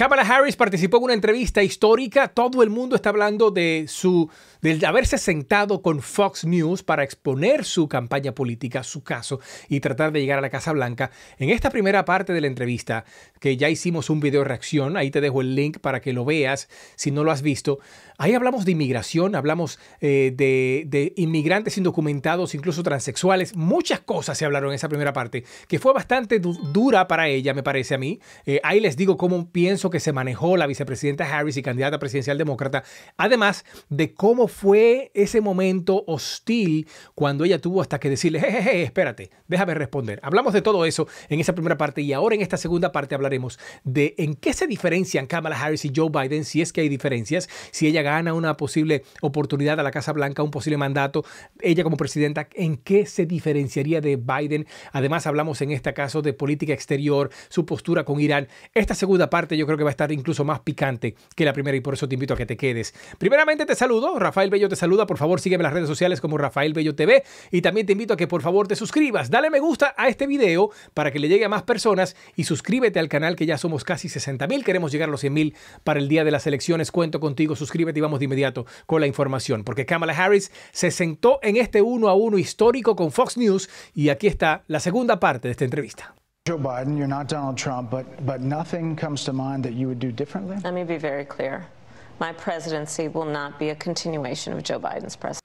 Kamala Harris participó en una entrevista histórica. Todo el mundo está hablando de su del haberse sentado con Fox News para exponer su campaña política, su caso y tratar de llegar a la Casa Blanca. En esta primera parte de la entrevista, que ya hicimos un video reacción, ahí te dejo el link para que lo veas si no lo has visto. Ahí hablamos de inmigración, hablamos eh, de, inmigrantes indocumentados, incluso transexuales. Muchas cosas se hablaron en esa primera parte, que fue bastante dura para ella, me parece a mí. Eh, ahí les digo cómo pienso que se manejó la vicepresidenta Harris y candidata presidencial demócrata, además de cómo fue ese momento hostil cuando ella tuvo hasta que decirle, jejeje, espérate, déjame responder. Hablamos de todo eso en esa primera parte y ahora en esta segunda parte hablaremos de en qué se diferencian Kamala Harris y Joe Biden, si es que hay diferencias, si ella gana una posible oportunidad a la Casa Blanca, un posible mandato, ella como presidenta, ¿en qué se diferenciaría de Biden? Además, hablamos en este caso de política exterior, su postura con Irán. Esta segunda parte yo creo que va a estar incluso más picante que la primera y por eso te invito a que te quedes. Primeramente te saludo, Rafael Bello te saluda, por favor sígueme en las redes sociales como Rafael Bello TV y también te invito a que por favor te suscribas, dale me gusta a este video para que le llegue a más personas y suscríbete al canal que ya somos casi 60 mil, queremos llegar a los 100 mil para el día de las elecciones, cuento contigo, suscríbete vamos de inmediato con la información, porque Kamala Harris se sentó en este uno a uno histórico con Fox News y aquí está la segunda parte de esta entrevista.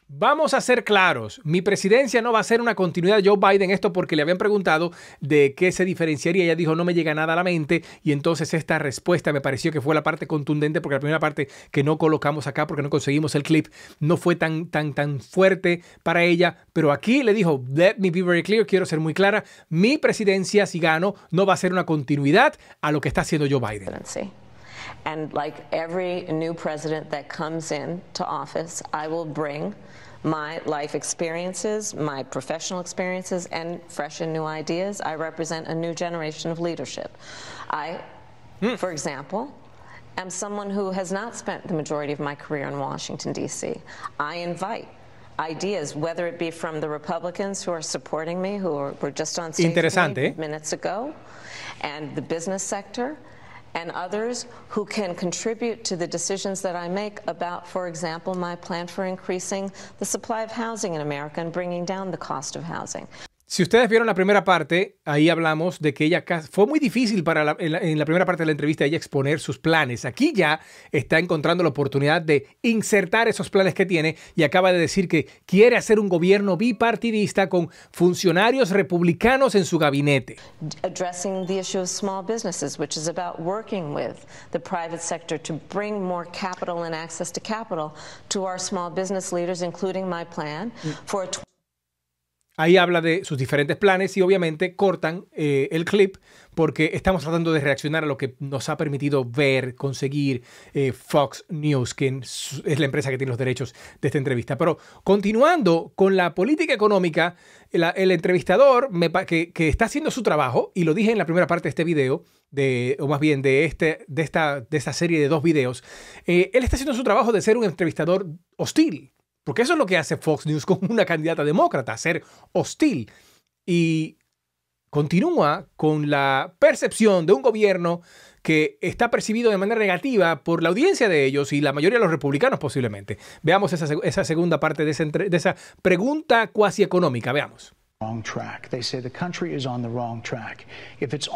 Vamos a ser claros, mi presidencia no va a ser una continuidad de Joe Biden, esto porque le habían preguntado de qué se diferenciaría, ella dijo no me llega nada a la mente y entonces esta respuesta me pareció que fue la parte contundente porque la primera parte que no colocamos acá porque no conseguimos el clip no fue tan tan tan fuerte para ella, pero aquí le dijo, let me be very clear, quiero ser muy clara, mi presidencia si gano no va a ser una continuidad a lo que está haciendo Joe Biden. And like every new president that comes in to office, I will bring my life experiences, my professional experiences, and fresh and new ideas. I represent a new generation of leadership. I, mm. for example, am someone who has not spent the majority of my career in Washington, D.C. I invite ideas, whether it be from the Republicans who are supporting me, who were just on stage minutes ago, and the business sector, and others who can contribute to the decisions that I make about, for example, my plan for increasing the supply of housing in America and bringing down the cost of housing. Si ustedes vieron la primera parte, ahí hablamos de que ella fue muy difícil para en, la, primera parte de la entrevista ella exponer sus planes. Aquí ya está encontrando la oportunidad de insertar esos planes que tiene y acaba de decir que quiere hacer un gobierno bipartidista con funcionarios republicanos en su gabinete. plan Ahí habla de sus diferentes planes y obviamente cortan eh, el clip porque estamos tratando de reaccionar a lo que nos ha permitido ver, conseguir eh, Fox News, que es la empresa que tiene los derechos de esta entrevista. Pero continuando con la política económica, el entrevistador que, está haciendo su trabajo, y lo dije en la primera parte de este video, o más bien de, este, de, esta, de serie de dos videos, eh, él está haciendo su trabajo de ser un entrevistador hostil porque eso es lo que hace Fox News con una candidata demócrata, ser hostil. Y continúa con la percepción de un gobierno que está percibido de manera negativa por la audiencia de ellos y la mayoría de los republicanos posiblemente. Veamos esa, segunda parte de, de esa pregunta cuasi económica, veamos.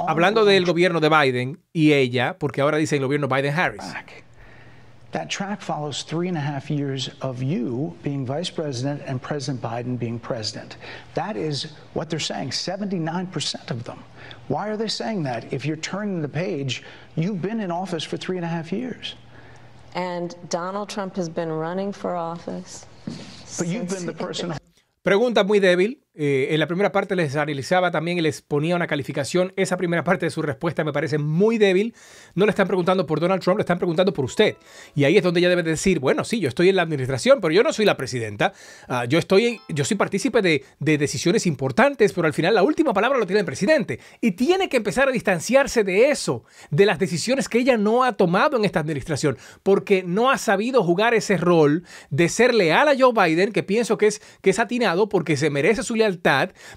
Hablando del gobierno de Biden y ella, porque ahora dice el gobierno Biden-Harris. That track follows three and a half years of you being vice president and President Biden being president. That is what they're saying, 79% of them. Why are they saying that? If you're turning the page, you've been in office for three and a half years. And Donald Trump has been running for office. But you've been the person. Pregunta muy débil, Eh, en la primera parte les analizaba también y les ponía una calificación. Esa primera parte de su respuesta me parece muy débil. No le están preguntando por Donald Trump, le están preguntando por usted. Y ahí es donde ella debe decir, bueno, sí, yo estoy en la administración, pero yo no soy la presidenta. Ah, yo, estoy, yo soy partícipe de, decisiones importantes, pero al final la última palabra lo tiene el presidente. Y tiene que empezar a distanciarse de eso, de las decisiones que ella no ha tomado en esta administración, porque no ha sabido jugar ese rol de ser leal a Joe Biden, que pienso que es, que atinado porque se merece su lealtad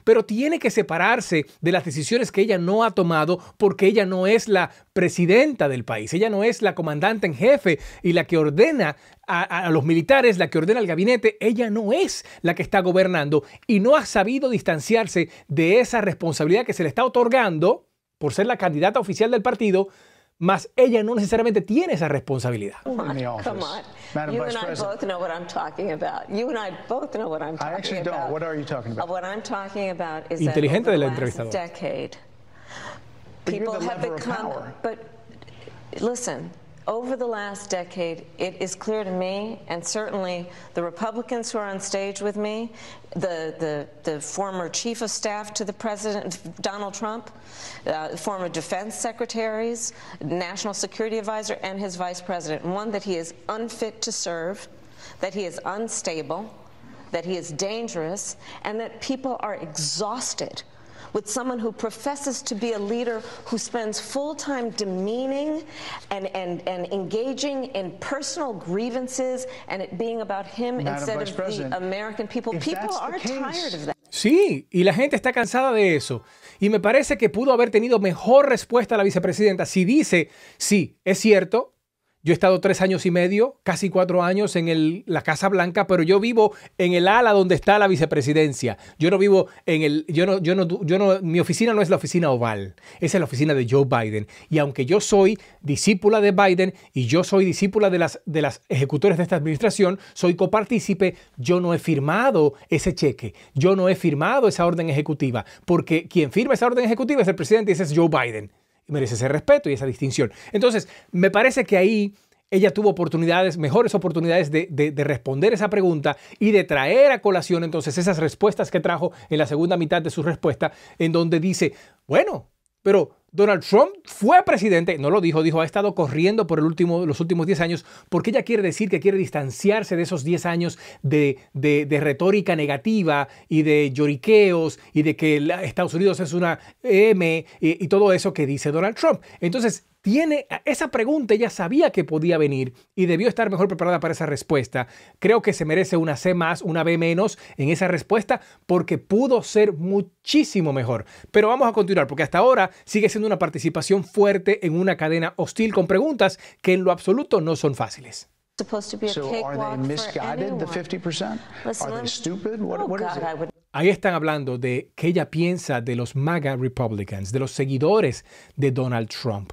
pero tiene que separarse de las decisiones que ella no ha tomado porque ella no es la presidenta del país, ella no es la comandante en jefe y la que ordena a, los militares, la que ordena al gabinete, ella no es la que está gobernando y no ha sabido distanciarse de esa responsabilidad que se le está otorgando por ser la candidata oficial del partido, más ella no necesariamente tiene esa responsabilidad. Madam you Vice President. You and I both know what I'm talking about. You and I both know what I'm talking about. I actually about. don't. What are you talking about? What I'm talking about is that over the last decade, people the have become. But listen, over the last decade, it is clear to me, and certainly the Republicans who are on stage with me, the, the, the former chief of staff to the president, Donald Trump, uh, former defense secretaries, national security advisor, and his vice president, one that he is unfit to serve, that he is unstable, that he is dangerous, and that people are exhausted with someone who professes to be a leader who spends full time demeaning and, and, and engaging in personal grievances and it being about him Madam instead Vice of President, the American people. People are case, tired of that. Sí, y la gente está cansada de eso. Y me parece que pudo haber tenido mejor respuesta a la vicepresidenta si dice, sí, es cierto, yo he estado tres años y medio, casi cuatro años en la Casa Blanca, pero yo vivo en el ala donde está la vicepresidencia. Yo no vivo en el, yo no, yo no, yo no, mi oficina no es la oficina oval, esa es la oficina de Joe Biden. Y aunque yo soy discípula de Biden y yo soy discípula de las, de las ejecutores de esta administración, soy copartícipe, yo no he firmado ese cheque, yo no he firmado esa orden ejecutiva, porque quien firma esa orden ejecutiva es el presidente y ese es Joe Biden merece ese respeto y esa distinción. Entonces, me parece que ahí ella tuvo oportunidades, mejores oportunidades de, responder esa pregunta y de traer a colación entonces esas respuestas que trajo en la segunda mitad de su respuesta, en donde dice, bueno, pero Donald Trump fue presidente, no lo dijo, dijo, ha estado corriendo por el último, los últimos 10 años, porque ella quiere decir que quiere distanciarse de esos 10 años de, retórica negativa y de lloriqueos y de que Estados Unidos es una M eh, y todo eso que dice Donald Trump. Entonces, tiene esa pregunta, ella sabía que podía venir y debió estar mejor preparada para esa respuesta. Creo que se merece una C más, una B menos en esa respuesta porque pudo ser muchísimo mejor. Pero vamos a continuar porque hasta ahora sigue siendo una participación fuerte en una cadena hostil con preguntas que en lo absoluto no son fáciles. Ahí están hablando de que ella piensa de los MAGA Republicans, de los seguidores de Donald Trump.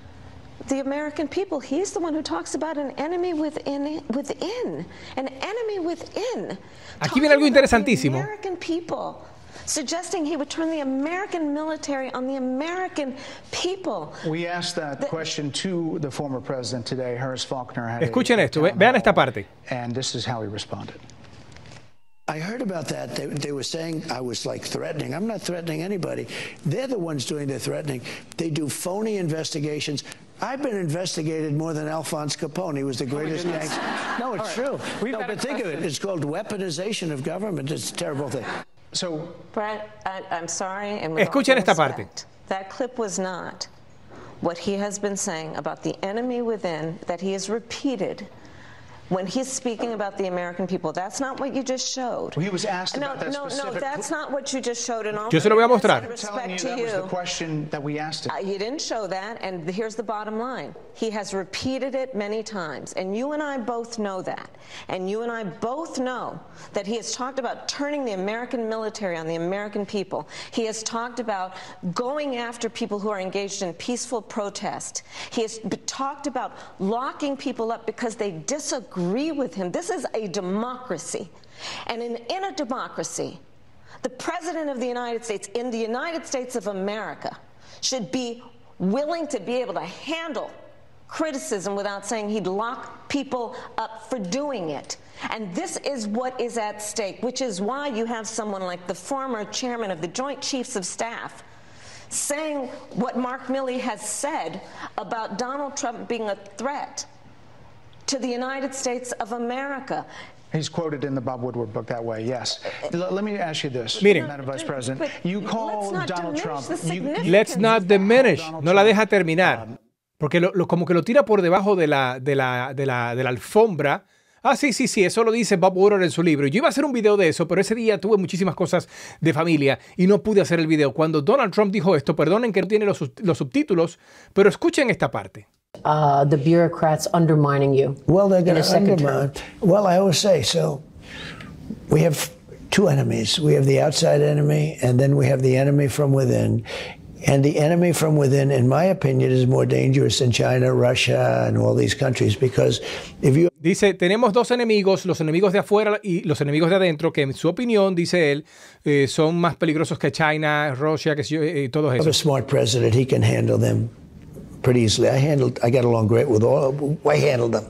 the American people. He's the one who talks about an enemy within, within, an enemy within. Aquí viene algo interesantísimo. American people. Suggesting he would turn the American military on the American people. We asked that question to the former president today, Harris Faulkner. Had Escuchen esto, ve, eh, vean esta parte. And this is how he responded. I heard about that. They, they, were saying I was like threatening. I'm not threatening anybody. They're the ones doing the threatening. They do phony investigations, I've been investigated more than Alphonse Capone. He was the oh greatest oh gangster. No, it's right. true. We've no, but think of it. It's called weaponization of government. It's a terrible thing. So, Brent, I, am sorry. And escuchen esta parte. That clip was not what he has been saying about the enemy within that he has repeated when he's speaking about the American people. That's not what you just showed. Well, he was asked no, about that no, specific... No, that's not what you just showed. And all Yo se lo voy a mostrar. Respect you, to you. was the question that we asked him. Uh, you didn't show that, and here's the bottom line. He has repeated it many times, and you and I both know that. And you and I both know that he has talked about turning the American military on the American people. He has talked about going after people who are engaged in peaceful protest. He has talked about locking people up because they disagree with him. This is a democracy. And in, in a democracy, the President of the United States, in the United States of America, should be willing to be able to handle criticism without saying he'd lock people up for doing it. And this is what is at stake, which is why you have someone like the former chairman of the Joint Chiefs of Staff saying what Mark Milley has said about Donald Trump being a threat to the United States of America. He's quoted in the Bob Woodward book that way. Yes. Uh, L let me ask you this, Miren, Madam Vice President. You call Donald Trump. You, let's not diminish. No la deja terminar. Porque lo, como que lo tira por debajo de la, alfombra. Ah, sí, sí, sí, eso lo dice Bob Woodward en su libro. Yo iba a hacer un video de eso, pero ese día tuve muchísimas cosas de familia y no pude hacer el video. Cuando Donald Trump dijo esto, perdonen que no tiene los, subtítulos, pero escuchen esta parte. Uh, the bureaucrats undermining you. Well, they're going to undermine. Well, I always say so. We have two enemies. We have the outside enemy, and then we have the enemy from within. And the enemy from within, in my opinion, is more dangerous than China, Russia, and all these countries because if you Dice, tenemos dos enemigos, los enemigos de afuera y los enemigos de adentro, que en su opinión, dice él, eh, son más peligrosos que China, Rusia, que eh, eh todos esos. A smart president, he can handle them pretty easily. I handled, I got along great with all, I handled them.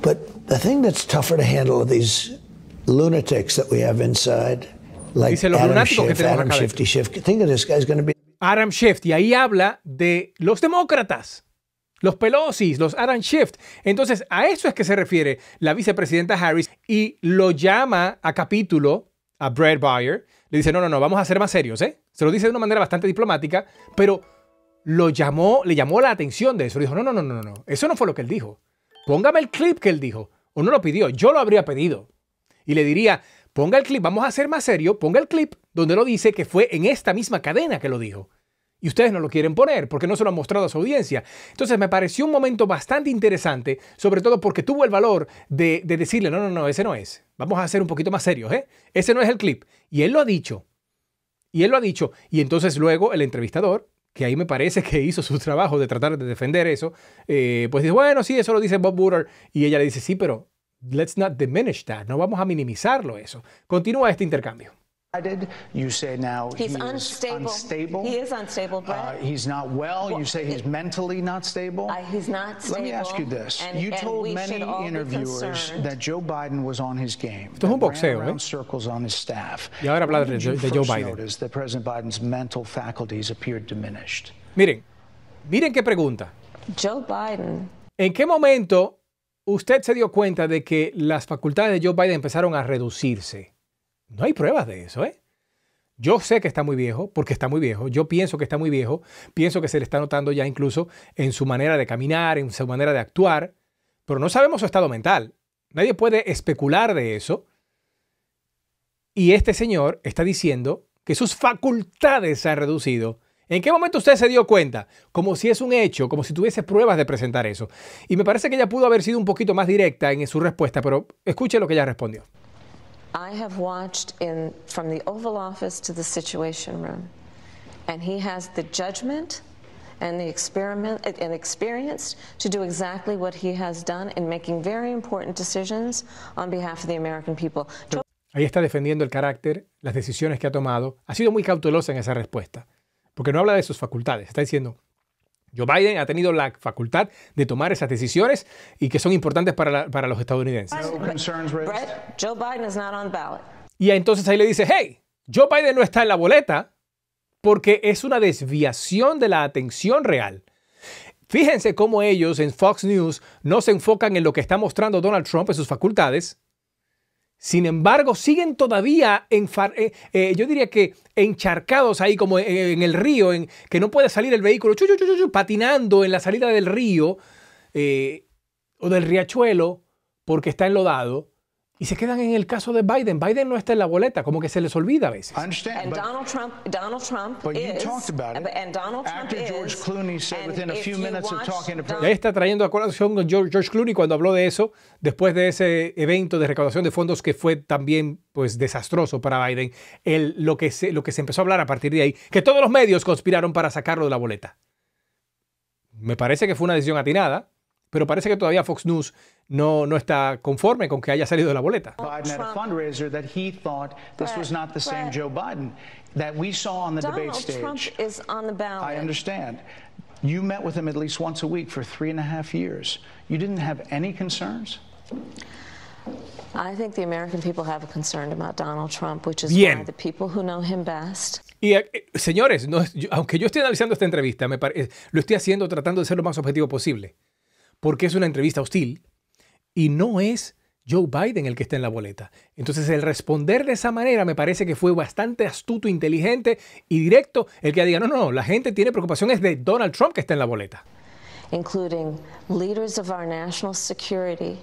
But the thing that's tougher to handle are these lunatics that we have inside. Like Dice, los Adam Schiff, Adam Schiff, Schiff. Think of this guy's going to be Adam Schiff. y ahí habla de los demócratas, los Pelosi, los Adam Schiff. Entonces, a eso es que se refiere la vicepresidenta Harris y lo llama a capítulo a Brad Buyer. Le dice, no, no, no, vamos a ser más serios, ¿eh? Se lo dice de una manera bastante diplomática, pero lo llamó, le llamó la atención de eso. dijo, no, no, no, no, no, eso no fue lo que él dijo. Póngame el clip que él dijo. O no lo pidió, yo lo habría pedido. Y le diría, ponga el clip, vamos a ser más serio, ponga el clip donde lo dice que fue en esta misma cadena que lo dijo. Y ustedes no lo quieren poner porque no se lo han mostrado a su audiencia. Entonces me pareció un momento bastante interesante, sobre todo porque tuvo el valor de, decirle, no, no, no, ese no es. Vamos a ser un poquito más serios, ¿eh? Ese no es el clip. Y él lo ha dicho. Y él lo ha dicho. Y entonces luego el entrevistador, que ahí me parece que hizo su trabajo de tratar de defender eso, eh, pues dice, bueno, sí, eso lo dice Bob Woodard. Y ella le dice, sí, pero let's not diminish that. No vamos a minimizarlo eso. Continúa este intercambio. You say now he's he unstable. unstable. He is unstable, uh, Brett. Uh, he's not well. well. You say he's it, mentally not stable. Uh, he's not stable. Let me ask you this. And, you told many interviewers that Joe Biden was on his game. Esto es un boxeo, ¿eh? circles on his staff. Y ahora hablar de, de, de Joe Biden. That President Biden's mental faculties appeared diminished. Miren, miren qué pregunta. Joe Biden. ¿En qué momento usted se dio cuenta de que las facultades de Joe Biden empezaron a reducirse? No hay pruebas de eso, ¿eh? Yo sé que está muy viejo, porque está muy viejo, yo pienso que está muy viejo, pienso que se le está notando ya incluso en su manera de caminar, en su manera de actuar, pero no sabemos su estado mental. Nadie puede especular de eso. Y este señor está diciendo que sus facultades se han reducido. ¿En qué momento usted se dio cuenta? Como si es un hecho, como si tuviese pruebas de presentar eso. Y me parece que ella pudo haber sido un poquito más directa en su respuesta, pero escuche lo que ella respondió. I have watched in from the Oval Office to the Situation Room, and he has the judgment and the experiment and experience to do exactly what he has done in making very important decisions on behalf of the American people. Ahí está defendiendo el carácter, las decisiones que ha tomado. Ha sido muy cautelosa en esa respuesta, porque no habla de sus facultades. Está diciendo, Joe Biden ha tenido la facultad de tomar esas decisiones y que son importantes para, los estadounidenses. Y entonces ahí le dice, hey, Joe Biden no está en la boleta porque es una desviación de la atención real. Fíjense cómo ellos en Fox News no se enfocan en lo que está mostrando Donald Trump en sus facultades, sin embargo, siguen todavía, en, eh, eh, yo diría que encharcados ahí como en, el río, en, que no puede salir el vehículo, patinando en la salida del río eh, o del riachuelo porque está enlodado y se quedan en el caso de Biden. Biden no está en la boleta, como que se les olvida a veces. Y Donald Trump, está trayendo a colación George, Clooney cuando habló de eso después de ese evento de recaudación de fondos que fue también pues desastroso para Biden. lo, que lo que se empezó a hablar a partir de ahí, que todos los medios conspiraron para sacarlo de la boleta. Me parece que fue una decisión atinada, pero parece que todavía Fox News no, no está conforme con que haya salido de la boleta. Biden a fundraiser that he thought this was not the same Joe Biden that we saw on the debate stage. Trump is on the ballot. I understand. You met with him at least once a week for three and a half years. You didn't have any concerns? I think the American people have a concern about Donald Trump, which is Bien. why the people who know him best. Y eh, señores, no, yo, aunque yo esté analizando esta entrevista, me pare, lo estoy haciendo tratando de ser lo más objetivo posible, porque es una entrevista hostil, y no es Joe Biden el que está en la boleta. Entonces el responder de esa manera me parece que fue bastante astuto, inteligente y directo el que diga, no, no, no, la gente tiene preocupaciones de Donald Trump que está en la boleta. Including leaders of our national security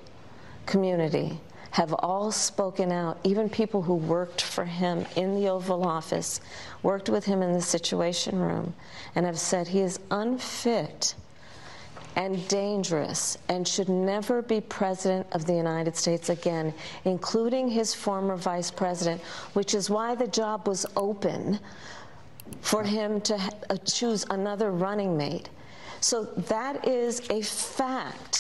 community have all spoken out, even people who worked for him in the Oval Office, worked with him in the Situation Room, and have said he is unfit and dangerous and should never be president of the United States again, including his former vice president, which is why the job was open for him to uh, choose another running mate. So that is a fact.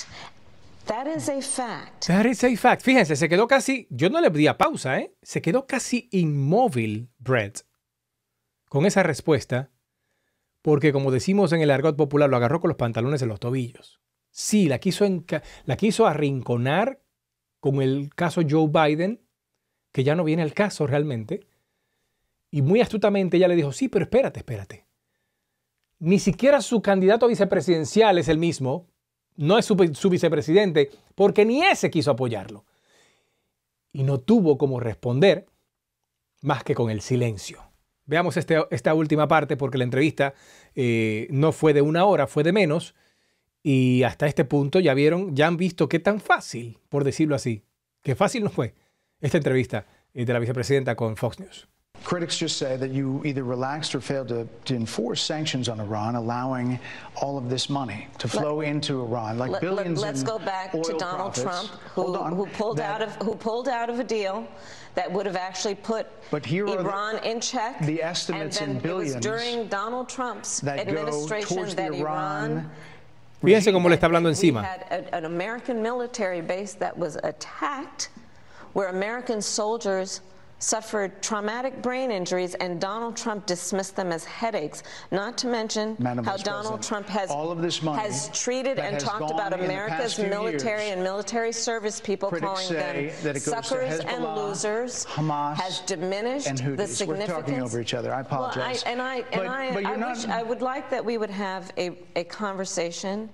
That is a fact. That is a fact. Fíjense, se quedó casi, yo no le pedía pausa, ¿eh? Se quedó casi inmóvil Brett con esa respuesta porque como decimos en el argot popular, lo agarró con los pantalones en los tobillos. Sí, la quiso, la quiso arrinconar con el caso Joe Biden, que ya no viene al caso realmente. Y muy astutamente ella le dijo, sí, pero espérate, espérate. Ni siquiera su candidato a vicepresidencial es el mismo, no es su, su vicepresidente, porque ni ese quiso apoyarlo. Y no tuvo como responder más que con el silencio. Veamos este, esta última parte porque la entrevista eh, no fue de una hora, fue de menos. Y hasta este punto ya vieron, ya han visto qué tan fácil, por decirlo así, qué fácil no fue esta entrevista eh, de la vicepresidenta con Fox News. Critics just say that you either relaxed or failed to, to enforce sanctions on Iran, allowing all of this money to flow let, into Iran, like let, billions. Let, us go back to Donald profits. Trump, who, on, who pulled that, out of who pulled out of a deal that would have actually put Iran the, in check. The estimates and then in billions. It was during Donald Trump's that administration that Iran, Iran Fíjense cómo le está hablando encima. had an American military base that was attacked, where American soldiers suffered traumatic brain injuries, and Donald Trump dismissed them as headaches. Not to mention Madam how Vice Donald President, Trump has all of this money has treated and talked about America's military years, and military service people, calling them suckers and losers. Hamas has diminished and the significance. We're talking over each other. I apologize. Well, I, and I, and but, I, but I, not, wish, I would like that we would have a, a conversation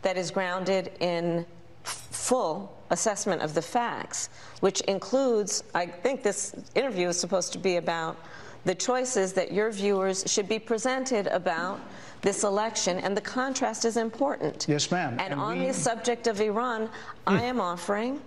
that is grounded in full assessment of the facts, which includes, I think this interview is supposed to be about the choices that your viewers should be presented about this election, and the contrast is important. Yes, ma'am. And, and, on we... the subject of Iran, mm. I hmm. am offering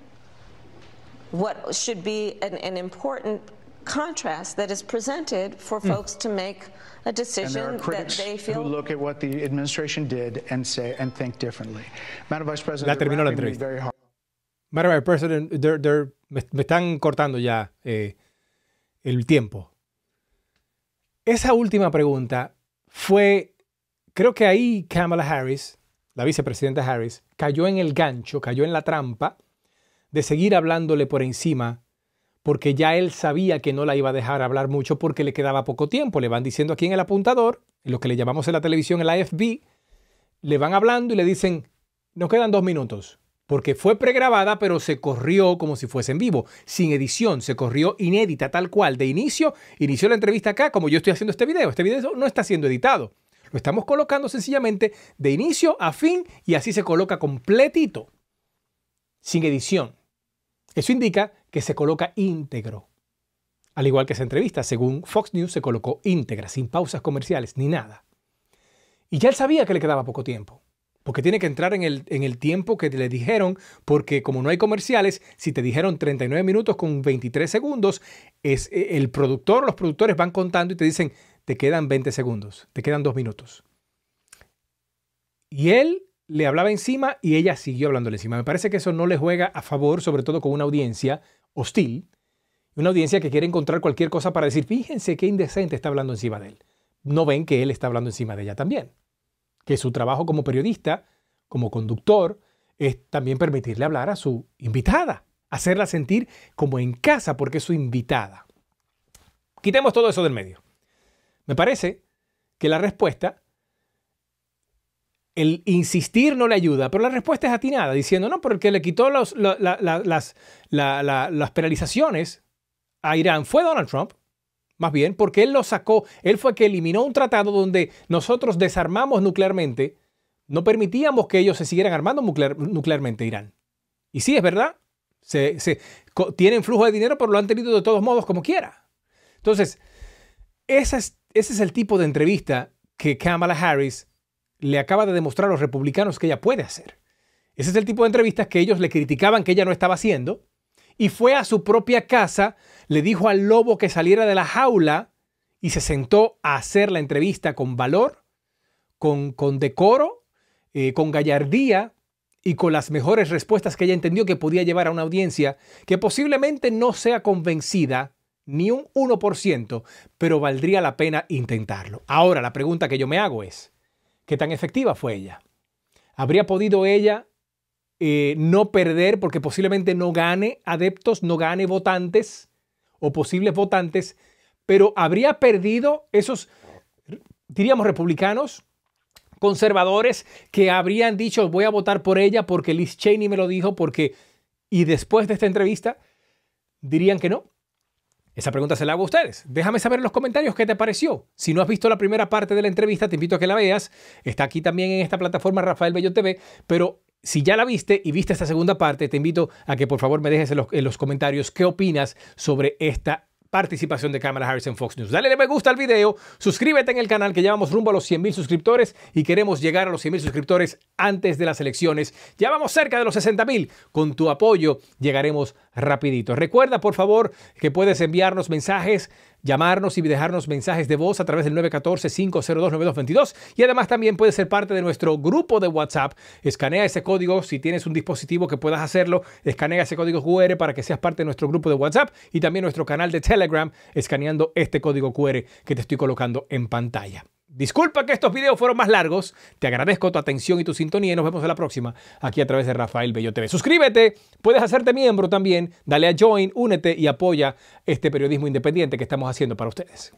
what should be an, an important contrast that is presented for mm. folks to make a decision that they feel. Who look at what the administration did and say and think differently. Madam Vice President, that ya terminó very hard. me, están cortando ya eh, el tiempo. Esa última pregunta fue, creo que ahí Kamala Harris, la vicepresidenta Harris, cayó en el gancho, cayó en la trampa de seguir hablándole por encima, porque ya él sabía que no la iba a dejar hablar mucho porque le quedaba poco tiempo. Le van diciendo aquí en el apuntador, en lo que le llamamos en la televisión el AFB, le van hablando y le dicen, nos quedan dos minutos porque fue pregrabada, pero se corrió como si fuese en vivo, sin edición, se corrió inédita, tal cual, de inicio, inició la entrevista acá, como yo estoy haciendo este video, este video no está siendo editado, lo estamos colocando sencillamente de inicio a fin y así se coloca completito, sin edición. Eso indica que se coloca íntegro. Al igual que esa entrevista, según Fox News, se colocó íntegra, sin pausas comerciales ni nada. Y ya él sabía que le quedaba poco tiempo porque tiene que entrar en el, en el tiempo que le dijeron, porque como no hay comerciales, si te dijeron 39 minutos con 23 segundos, es e, el productor, los productores van contando y te dicen, te quedan 20 segundos, te quedan dos minutos. Y él le hablaba encima y ella siguió hablándole encima. Me parece que eso no le juega a favor, sobre todo con una audiencia hostil, una audiencia que quiere encontrar cualquier cosa para decir, fíjense qué indecente está hablando encima de él. No ven que él está hablando encima de ella también que su trabajo como periodista, como conductor, es también permitirle hablar a su invitada, hacerla sentir como en casa porque es su invitada. Quitemos todo eso del medio. Me parece que la respuesta, el insistir no le ayuda, pero la respuesta es atinada, diciendo, no, porque le quitó las penalizaciones a Irán fue Donald Trump, más bien, porque él lo sacó, él fue el que eliminó un tratado donde nosotros desarmamos nuclearmente, no permitíamos que ellos se siguieran armando nuclear, nuclearmente Irán. Y sí, es verdad, tienen flujo de dinero, pero lo han tenido de todos modos como quiera. Entonces, es, ese es el tipo de entrevista que Kamala Harris le acaba de demostrar a los republicanos que ella puede hacer. Ese es el tipo de entrevistas que ellos le criticaban que ella no estaba haciendo y fue a su propia casa, le dijo al lobo que saliera de la jaula y se sentó a hacer la entrevista con valor, con, con decoro, eh, con gallardía y con las mejores respuestas que ella entendió que podía llevar a una audiencia que posiblemente no sea convencida ni un 1%, pero valdría la pena intentarlo. Ahora, la pregunta que yo me hago es, ¿qué tan efectiva fue ella? ¿Habría podido ella eh, no perder, porque posiblemente no gane adeptos, no gane votantes o posibles votantes, pero habría perdido esos, diríamos, republicanos conservadores que habrían dicho voy a votar por ella porque Liz Cheney me lo dijo, porque... Y después de esta entrevista, dirían que no. Esa pregunta se la hago a ustedes. Déjame saber en los comentarios qué te pareció. Si no has visto la primera parte de la entrevista, te invito a que la veas. Está aquí también en esta plataforma Rafael Bello TV, pero si ya la viste y viste esta segunda parte, te invito a que por favor me dejes en los, comentarios qué opinas sobre esta participación de cámara Harrison Fox News. Dale me gusta al video, suscríbete en el canal que llevamos rumbo a los 100 mil suscriptores y queremos llegar a los 100 mil suscriptores antes de las elecciones. Ya vamos cerca de los 60 mil. Con tu apoyo llegaremos rapidito. Recuerda, por favor, que puedes enviarnos mensajes, llamarnos y dejarnos mensajes de voz a través del 914-502-9222. Y además también puedes ser parte de nuestro grupo de WhatsApp. Escanea ese código si tienes un dispositivo que puedas hacerlo. Escanea ese código QR para que seas parte de nuestro grupo de WhatsApp y también nuestro canal de Telegram escaneando este código QR que te estoy colocando en pantalla. Disculpa que estos videos fueron más largos. Te agradezco tu atención y tu sintonía y nos vemos en la próxima aquí a través de Rafael Bello TV. Suscríbete, puedes hacerte miembro también, dale a join, únete y apoya este periodismo independiente que estamos haciendo para ustedes.